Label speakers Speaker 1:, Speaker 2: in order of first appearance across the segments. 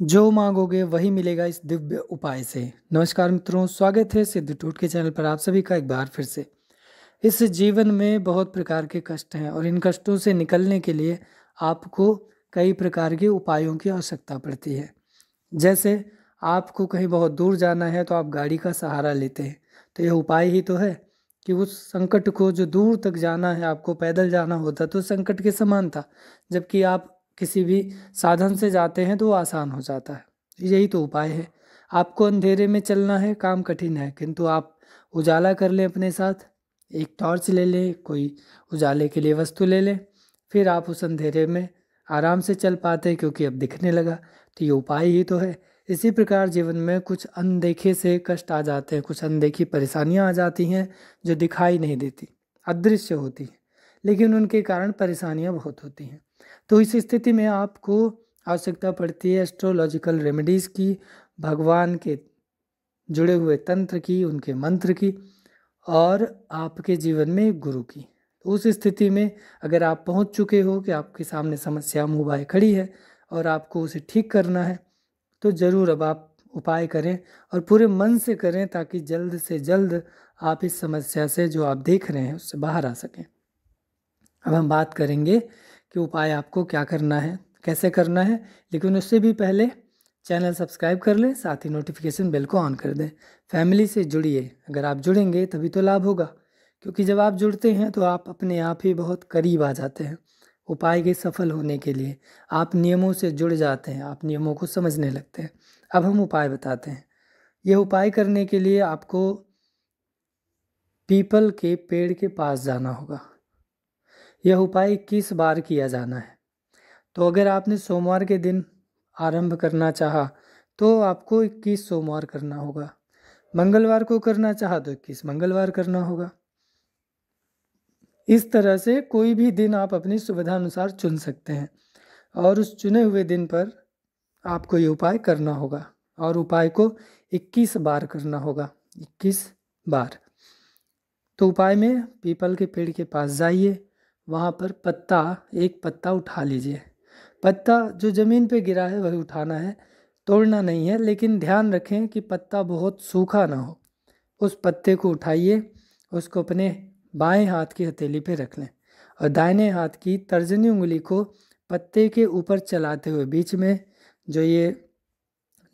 Speaker 1: जो मांगोगे वही मिलेगा इस दिव्य उपाय से नमस्कार मित्रों स्वागत है सिद्ध टूट के चैनल पर आप सभी का एक बार फिर से इस जीवन में बहुत प्रकार के कष्ट हैं और इन कष्टों से निकलने के लिए आपको कई प्रकार के उपायों की आवश्यकता पड़ती है जैसे आपको कहीं बहुत दूर जाना है तो आप गाड़ी का सहारा लेते हैं तो यह उपाय ही तो है कि उस संकट को जो दूर तक जाना है आपको पैदल जाना होता तो संकट के समान था जबकि आप किसी भी साधन से जाते हैं तो वो आसान हो जाता है यही तो उपाय है आपको अंधेरे में चलना है काम कठिन है किंतु आप उजाला कर लें अपने साथ एक टॉर्च ले लें कोई उजाले के लिए वस्तु ले लें फिर आप उस अंधेरे में आराम से चल पाते हैं क्योंकि अब दिखने लगा तो ये उपाय ही तो है इसी प्रकार जीवन में कुछ अनदेखे से कष्ट आ जाते हैं कुछ अनदेखी परेशानियां आ जाती हैं जो दिखाई नहीं देती अदृश्य होती हैं लेकिन उनके कारण परेशानियां बहुत होती हैं तो इस स्थिति में आपको आवश्यकता पड़ती है एस्ट्रोलॉजिकल रेमेडीज़ की भगवान के जुड़े हुए तंत्र की उनके मंत्र की और आपके जीवन में गुरु की तो उस स्थिति में अगर आप पहुंच चुके हो कि आपके सामने समस्या मुँह खड़ी है और आपको उसे ठीक करना है तो ज़रूर अब आप उपाय करें और पूरे मन से करें ताकि जल्द से जल्द आप इस समस्या से जो आप देख रहे हैं उससे बाहर आ सकें अब हम बात करेंगे कि उपाय आपको क्या करना है कैसे करना है लेकिन उससे भी पहले चैनल सब्सक्राइब कर लें साथ ही नोटिफिकेशन बेल को ऑन कर दें फैमिली से जुड़िए अगर आप जुड़ेंगे तभी तो लाभ होगा क्योंकि जब आप जुड़ते हैं तो आप अपने आप ही बहुत करीब आ जाते हैं उपाय के सफल होने के लिए आप नियमों से जुड़ जाते हैं आप नियमों को समझने लगते हैं अब हम उपाय बताते हैं यह उपाय करने के लिए आपको पीपल के पेड़ के पास जाना होगा यह उपाय किस बार किया जाना है तो अगर आपने सोमवार के दिन आरंभ करना चाहा तो आपको 21 सोमवार करना होगा मंगलवार को करना चाहा तो 21 मंगलवार करना होगा इस तरह से कोई भी दिन आप अपनी सुविधा अनुसार चुन सकते हैं और उस चुने हुए दिन पर आपको ये उपाय करना होगा और उपाय को 21 बार करना होगा 21 बार तो उपाय में पीपल के पेड़ के पास जाइए वहाँ पर पत्ता एक पत्ता उठा लीजिए पत्ता जो ज़मीन पे गिरा है वह उठाना है तोड़ना नहीं है लेकिन ध्यान रखें कि पत्ता बहुत सूखा ना हो उस पत्ते को उठाइए उसको अपने बाएं हाथ की हथेली पे रख लें और दाहिने हाथ की तर्जनी उंगली को पत्ते के ऊपर चलाते हुए बीच में जो ये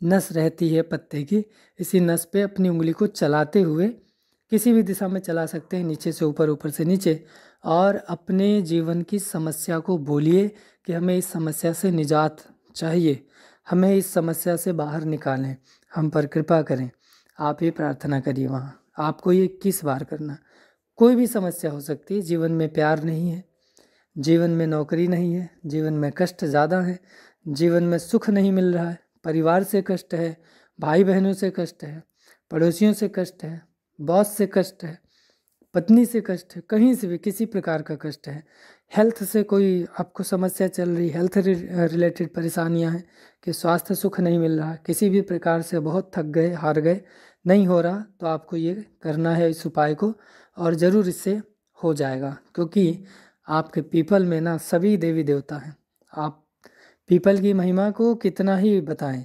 Speaker 1: नस रहती है पत्ते की इसी नस पे अपनी उंगली को चलाते हुए किसी भी दिशा में चला सकते हैं नीचे से ऊपर ऊपर से नीचे और अपने जीवन की समस्या को बोलिए कि हमें इस समस्या से निजात चाहिए हमें इस समस्या से बाहर निकालें हम पर कृपा करें आप ये प्रार्थना करिए वहाँ आपको ये किस बार करना कोई भी समस्या हो सकती है जीवन में प्यार नहीं है जीवन में नौकरी नहीं है जीवन में कष्ट ज़्यादा है जीवन में सुख नहीं मिल रहा है परिवार से कष्ट है भाई बहनों से कष्ट है पड़ोसियों से कष्ट है बॉस से कष्ट है पत्नी से कष्ट है कहीं से भी किसी प्रकार का कष्ट है हेल्थ से कोई आपको समस्या चल रही हेल्थ रिलेटेड परेशानियां हैं कि स्वास्थ्य सुख नहीं मिल रहा किसी भी प्रकार से बहुत थक गए हार गए नहीं हो रहा तो आपको ये करना है इस उपाय को और ज़रूर इससे हो जाएगा क्योंकि आपके पीपल में ना सभी देवी देवता हैं आप पीपल की महिमा को कितना ही बताएं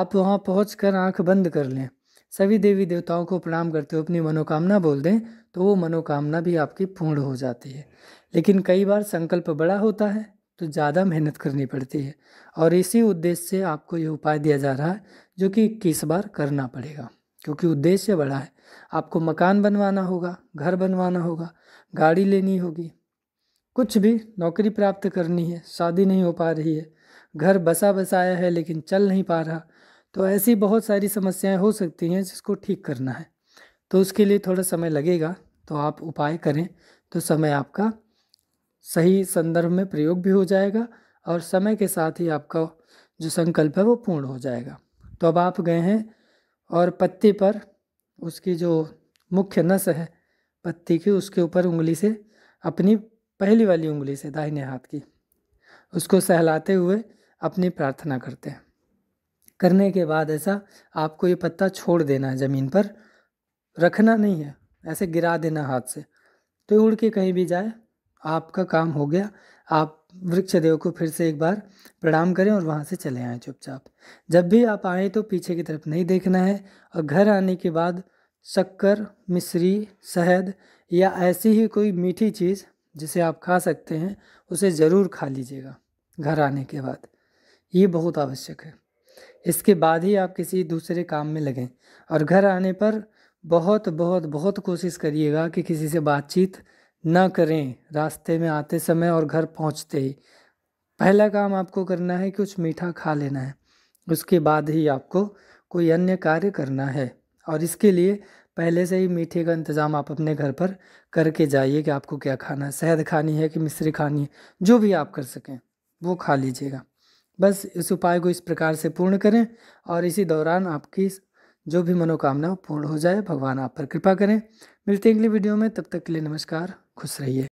Speaker 1: आप वहाँ पहुँच कर आँख बंद कर लें सभी देवी देवताओं को प्रणाम करते हुए अपनी मनोकामना बोल दें तो वो मनोकामना भी आपकी पूर्ण हो जाती है लेकिन कई बार संकल्प बड़ा होता है तो ज़्यादा मेहनत करनी पड़ती है और इसी उद्देश्य से आपको ये उपाय दिया जा रहा है जो कि किस बार करना पड़ेगा क्योंकि उद्देश्य बड़ा है आपको मकान बनवाना होगा घर बनवाना होगा गाड़ी लेनी होगी कुछ भी नौकरी प्राप्त करनी है शादी नहीं हो पा रही है घर बसा बसाया है लेकिन चल नहीं पा रहा तो ऐसी बहुत सारी समस्याएं हो सकती हैं जिसको ठीक करना है तो उसके लिए थोड़ा समय लगेगा तो आप उपाय करें तो समय आपका सही संदर्भ में प्रयोग भी हो जाएगा और समय के साथ ही आपका जो संकल्प है वो पूर्ण हो जाएगा तो अब आप गए हैं और पत्ती पर उसकी जो मुख्य नस है पत्ती की उसके ऊपर उंगली से अपनी पहली वाली उंगली से दाहिने हाथ की उसको सहलाते हुए अपनी प्रार्थना करते हैं करने के बाद ऐसा आपको ये पत्ता छोड़ देना है ज़मीन पर रखना नहीं है ऐसे गिरा देना हाथ से तो उड़ के कहीं भी जाए आपका काम हो गया आप वृक्ष देव को फिर से एक बार प्रणाम करें और वहाँ से चले आएँ चुपचाप जब भी आप आएँ तो पीछे की तरफ नहीं देखना है और घर आने के बाद शक्कर मिश्री शहद या ऐसी ही कोई मीठी चीज़ जिसे आप खा सकते हैं उसे ज़रूर खा लीजिएगा घर आने के बाद ये बहुत आवश्यक है इसके बाद ही आप किसी दूसरे काम में लगें और घर आने पर बहुत बहुत बहुत कोशिश करिएगा कि किसी से बातचीत ना करें रास्ते में आते समय और घर पहुंचते ही पहला काम आपको करना है कुछ मीठा खा लेना है उसके बाद ही आपको कोई अन्य कार्य करना है और इसके लिए पहले से ही मीठे का इंतज़ाम आप अपने घर पर करके जाइए कि आपको क्या खाना है शहद खानी है कि मिश्री खानी है जो भी आप कर सकें वो खा लीजिएगा बस इस उपाय को इस प्रकार से पूर्ण करें और इसी दौरान आपकी जो भी मनोकामना पूर्ण हो जाए भगवान आप पर कृपा करें मिलते हैं अगली वीडियो में तब तक के लिए नमस्कार खुश रहिए